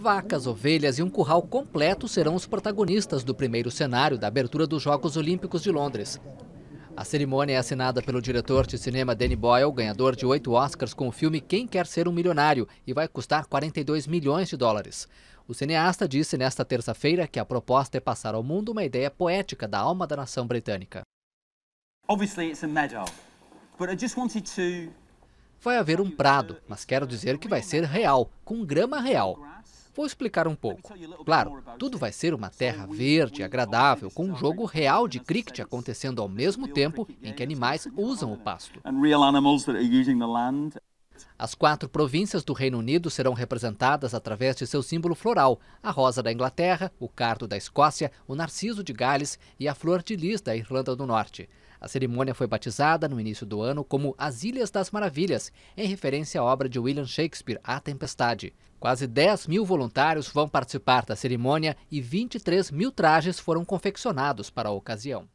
Vacas, ovelhas e um curral completo serão os protagonistas do primeiro cenário da abertura dos Jogos Olímpicos de Londres. A cerimônia é assinada pelo diretor de cinema Danny Boyle, ganhador de oito Oscars com o filme Quem Quer Ser um Milionário, e vai custar 42 milhões de dólares. O cineasta disse nesta terça-feira que a proposta é passar ao mundo uma ideia poética da alma da nação britânica. Vai haver um prado, mas quero dizer que vai ser real, com grama real. Vou explicar um pouco. Claro, tudo vai ser uma terra verde, agradável, com um jogo real de cricket acontecendo ao mesmo tempo em que animais usam o pasto. As quatro províncias do Reino Unido serão representadas através de seu símbolo floral: a rosa da Inglaterra, o cardo da Escócia, o narciso de Gales e a flor de lis da Irlanda do Norte. A cerimônia foi batizada no início do ano como As Ilhas das Maravilhas, em referência à obra de William Shakespeare, A Tempestade. Quase 10 mil voluntários vão participar da cerimônia e 23 mil trajes foram confeccionados para a ocasião.